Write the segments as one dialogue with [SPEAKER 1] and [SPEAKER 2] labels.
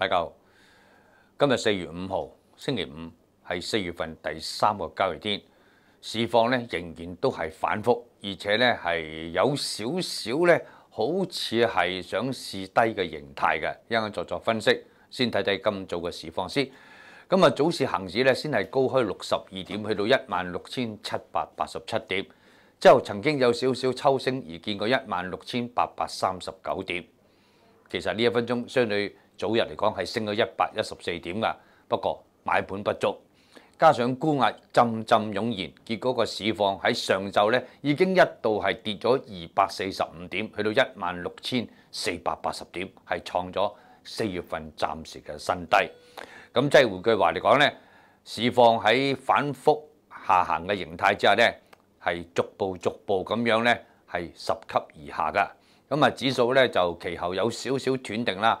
[SPEAKER 1] 大家好，今日四月五号星期五系四月份第三个交易天，市况咧仍然都系反复，而且咧系有少少咧好似系想试低嘅形态嘅，因应作作分析，先睇睇今早嘅市况先。咁啊，早市恒指咧先系高开六十二点，去到一万六千七百八十七点，之后曾经有少少抽升而见过一万六千八百三十九点。其实呢一分钟相对。早日嚟講係升咗一百一十四點㗎，不過買盤不足，加上沽壓浸浸湧現，結果個市況喺上晝呢已經一度係跌咗二百四十五點，去到一萬六千四百八十點，係創咗四月份暫時嘅新低。咁即係換句話嚟講呢市況喺反覆下行嘅形態之下呢係逐步逐步咁樣呢係十級而下㗎。咁啊，指數呢就其後有少少斷定啦。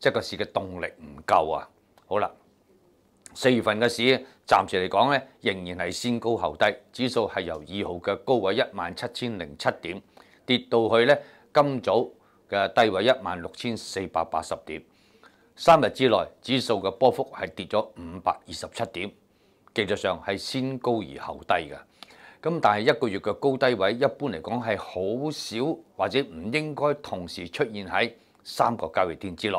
[SPEAKER 1] 即係個市嘅動力唔夠啊！好啦，四月份嘅市暫時嚟講咧，仍然係先高後低，指數係由二號嘅高位一萬七千零七點跌到去咧今早嘅低位一萬六千四百八十點。三日之內，指數嘅波幅係跌咗五百二十七點，技術上係先高而後低嘅。咁但係一個月嘅高低位一般嚟講係好少或者唔應該同時出現喺三個交易天之內。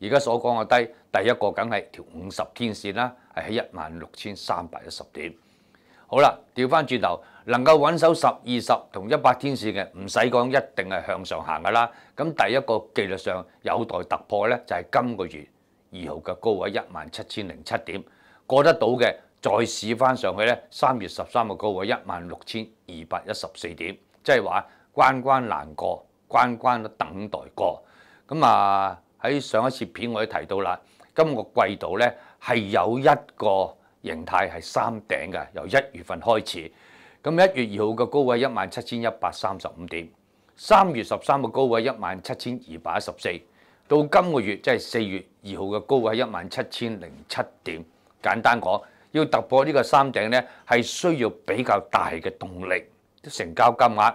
[SPEAKER 1] 而家所講嘅低，第一個梗係條五十天線啦，係喺一萬六千三百一十點。好啦，調翻轉頭，能夠穩守十二十同一百天線嘅，唔使講一定係向上行噶啦。咁第一個技術上有待突破咧，就係今個月二號嘅高位一萬七千零七點過得到嘅，再試翻上去咧，三月十三嘅高位一萬六千二百一十四點，即係話關關難過，關關都等待過咁啊！喺上一次片我都提到啦，今個季度咧係有一個形態係三頂嘅，由一月份開始。咁一月二號嘅高位一萬七千一百三十五點，三月十三嘅高位一萬七千二百一十四，到今個月即係四月二號嘅高位一萬七千零七點。簡單講，要突破呢個三頂咧，係需要比較大嘅動力，成交金額。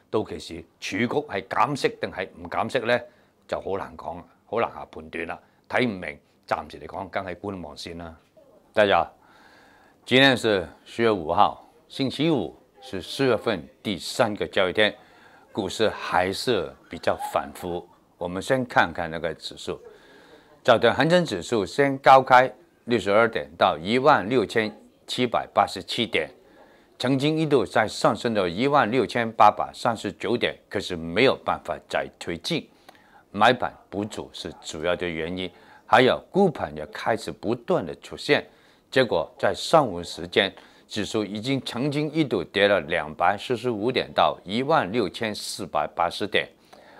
[SPEAKER 1] 到期時儲局係減息定係唔減息呢，就好難講，好難下判斷啦，睇唔明，暫時嚟講梗係觀望先啦。大家今天是十月五號，星期五，是四月份第三個交易天，股市還是比較反覆。我們先看看那個指數，早段恒生指數先高開六十二點到一萬六千七百八十七點。曾经一度在上升到一万六千八百三十九点，可是没有办法再推进，买盘不足是主要的原因，还有沽盘也开始不断的出现，结果在上午时间指数已经曾经一度跌了两百四十五点到一万六千四百八十点，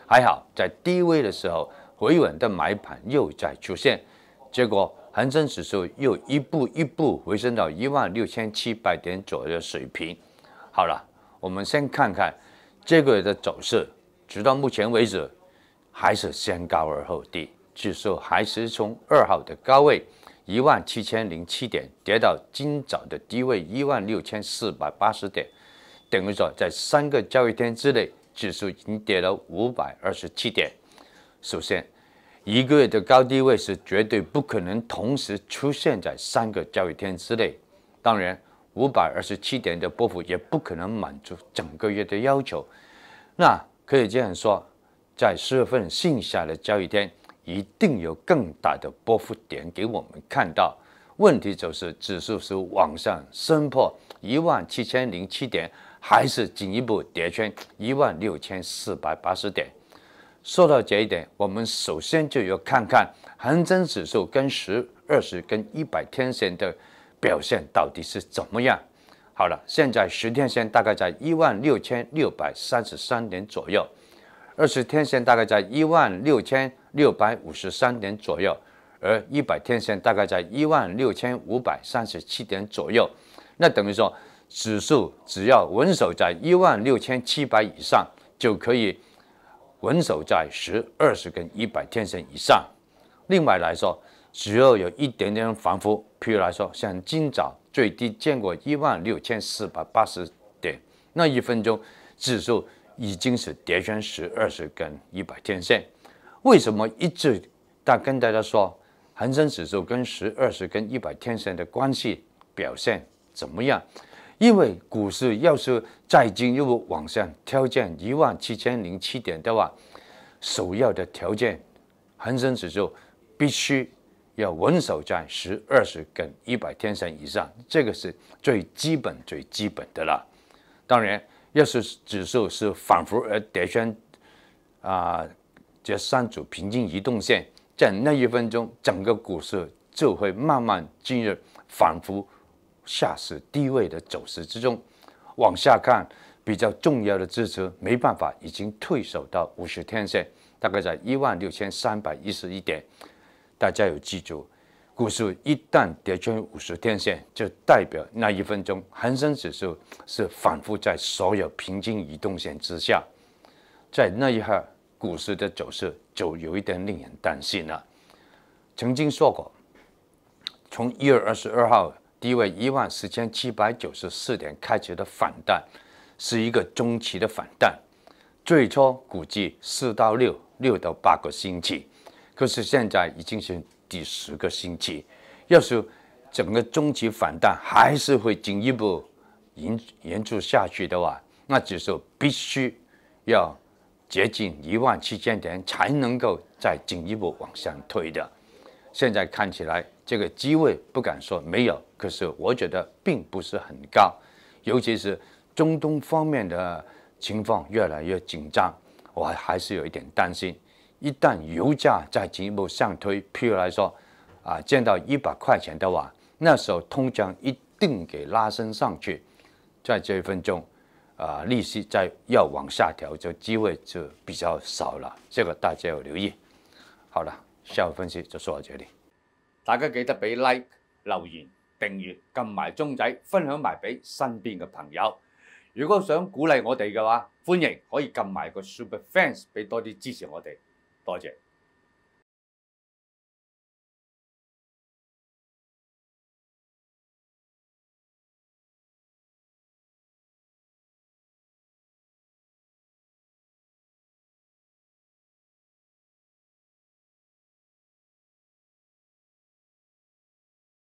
[SPEAKER 1] 还好在低位的时候回稳的买盘又在出现，结果。恒生指数又一步一步回升到一万六千七百点左右的水平。好了，我们先看看这个月的走势，直到目前为止，还是先高而后低。指数还是从二号的高位一万七千零七点跌到今早的低位一万六千四百八十点，等于说在三个交易天之内，指数已经跌了五百二十七点。首先。一个月的高低位是绝对不可能同时出现在三个交易天之内，当然，五百二十七点的波幅也不可能满足整个月的要求。那可以这样说，在四月份剩下的交易天，一定有更大的波幅点给我们看到。问题就是，指数是往上升破一万七千零七点，还是进一步跌穿一万六千四百八十点？说到这一点，我们首先就要看看恒生指数跟十、二十、跟一百天线的表现到底是怎么样。好了，现在十天线大概在一万六千六百三十三点左右，二十天线大概在一万六千六百五十三点左右，而一百天线大概在一万六千五百三十七点左右。那等于说，指数只要稳守在一万六千七百以上，就可以。稳守在十、二十根、一百天线以上。另外来说，只要有一点点反复，譬如来说，像今早最低见过一万六千四百八十点那一分钟，指数已经是跌穿十、二十根、一百天线。为什么一直？在跟大家说，恒生指数跟十、二十根、一百天线的关系表现怎么样？因为股市要是再进入往上挑战一万七千零七点的话，首要的条件，恒生指数必须要稳守在十、二十跟一百天线以上，这个是最基本最基本的了。当然，要是指数是反复而跌穿啊这三组平均移动线，在那一分钟，整个股市就会慢慢进入反复。下市低位的走势之中，往下看比较重要的支持，没办法已经退守到五十天线，大概在一万六千三百一十一点。大家有记住，股市一旦跌穿五十天线，就代表那一分钟恒生指数是反复在所有平均移动线之下，在那一刻股市的走势就有一点令人担心了。曾经说过，从一月二十二号。低位一万四千七百九十四点开始的反弹，是一个中期的反弹，最初估计四到六、六到八个星期，可是现在已经是第十个星期。要是整个中期反弹还是会进一步延延续下去的话，那就是必须要接近一万七千点才能够再进一步往上推的。现在看起来。这个机会不敢说没有，可是我觉得并不是很高，尤其是中东方面的情况越来越紧张，我还是有一点担心。一旦油价再进一步上推，譬如来说，啊，见到一百块钱的话，那时候通胀一定给拉升上去，在这一分钟，啊，利息在要往下调，就机会就比较少了。这个大家要留意。好了，下午分析就说到这里。大家記得俾 like、留言、訂閱、撳埋鐘仔、分享埋俾身邊嘅朋友。如果想鼓勵我哋嘅話，歡迎可以撳埋個 Super Fans 俾多啲支持我哋，多謝。